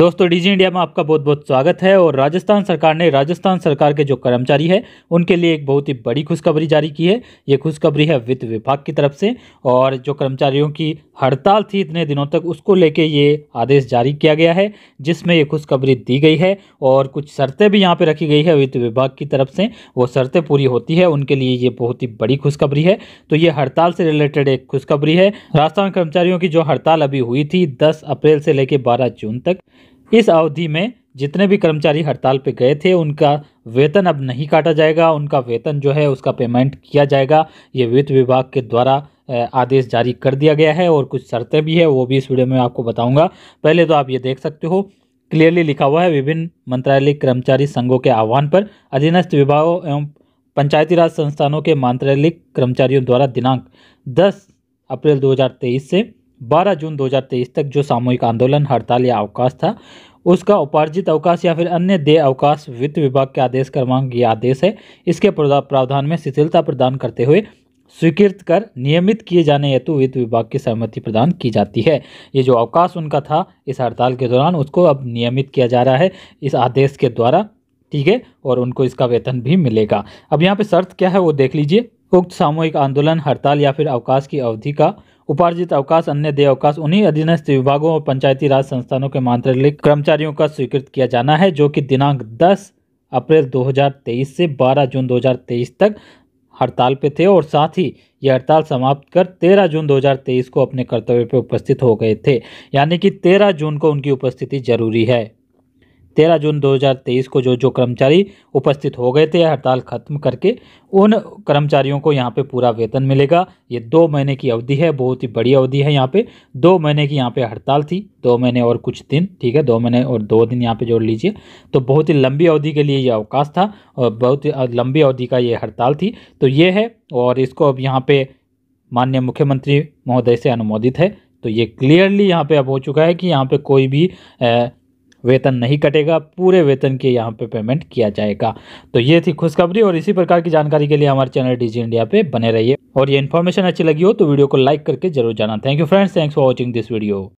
दोस्तों DG India में आपका बहुत बहुत स्वागत है और राजस्थान सरकार ने राजस्थान सरकार के जो कर्मचारी है उनके लिए एक बहुत ही बड़ी खुशखबरी जारी की है ये खुशखबरी है वित्त विभाग की तरफ से और जो कर्मचारियों की हड़ताल थी इतने दिनों तक उसको लेके ये आदेश जारी किया गया है जिसमें ये खुशखबरी दी गई है और कुछ शर्तें भी यहाँ पे रखी गई है वित्त विभाग की तरफ से वो शर्तें पूरी होती है उनके लिए ये बहुत ही बड़ी खुशखबरी है तो ये हड़ताल से रिलेटेड एक खुशखबरी है राजस्थान कर्मचारियों की जो हड़ताल अभी हुई थी दस अप्रैल से लेकर बारह जून तक इस अवधि में जितने भी कर्मचारी हड़ताल पे गए थे उनका वेतन अब नहीं काटा जाएगा उनका वेतन जो है उसका पेमेंट किया जाएगा ये वित्त विभाग के द्वारा आदेश जारी कर दिया गया है और कुछ शर्तें भी है वो भी इस वीडियो में आपको बताऊंगा पहले तो आप ये देख सकते हो क्लियरली लिखा हुआ है विभिन्न मंत्रालय कर्मचारी संघों के आह्वान पर अधीनस्थ विभागों एवं पंचायती राज संस्थानों के मंत्रालयिक कर्मचारियों द्वारा दिनांक दस अप्रैल दो से 12 जून 2023 तक जो सामूहिक आंदोलन हड़ताल या अवकाश था उसका उपार्जित अवकाश या फिर अन्य देय अवकाश वित्त विभाग के आदेश क्रमांक ये आदेश है इसके प्रावधान में शिथिलता प्रदान करते हुए स्वीकृत कर नियमित किए जाने हेतु वित्त विभाग की सहमति प्रदान की जाती है ये जो अवकाश उनका था इस हड़ताल के दौरान उसको अब नियमित किया जा रहा है इस आदेश के द्वारा ठीक है और उनको इसका वेतन भी मिलेगा अब यहाँ पे शर्त क्या है वो देख लीजिए उक्त सामूहिक आंदोलन हड़ताल या फिर अवकाश की अवधि का उपार्जित अवकाश अन्य देय अवकाश उन्हीं अधीनस्थ विभागों और पंचायती राज संस्थानों के मांत्रिक कर्मचारियों का स्वीकृत किया जाना है जो कि दिनांक 10 अप्रैल 2023 से 12 जून 2023 तक हड़ताल पे थे और साथ ही ये हड़ताल समाप्त कर 13 जून 2023 को अपने कर्तव्य पर उपस्थित हो गए थे यानी कि 13 जून को उनकी उपस्थिति जरूरी है तेरह जून 2023 को जो जो कर्मचारी उपस्थित हो गए थे हड़ताल खत्म करके उन कर्मचारियों को यहाँ पे पूरा वेतन मिलेगा ये दो महीने की अवधि है बहुत ही बड़ी अवधि है यहाँ पे दो महीने की यहाँ पे हड़ताल थी दो महीने और कुछ दिन ठीक है दो महीने और दो दिन यहाँ पे जोड़ लीजिए तो बहुत ही लंबी अवधि के लिए ये अवकाश था और बहुत ही लंबी अवधि का ये हड़ताल थी तो ये है और इसको अब यहाँ पर माननीय मुख्यमंत्री महोदय से अनुमोदित है तो ये क्लियरली यहाँ पे अब हो चुका है कि यहाँ पे कोई भी वेतन नहीं कटेगा पूरे वेतन के यहाँ पे पेमेंट किया जाएगा तो ये थी खुशखबरी और इसी प्रकार की जानकारी के लिए हमारे चैनल डीजी इंडिया पे बने रहिए और ये इन्फॉर्मेशन अच्छी लगी हो तो वीडियो को लाइक करके जरूर जाना thank you friends thanks for watching this video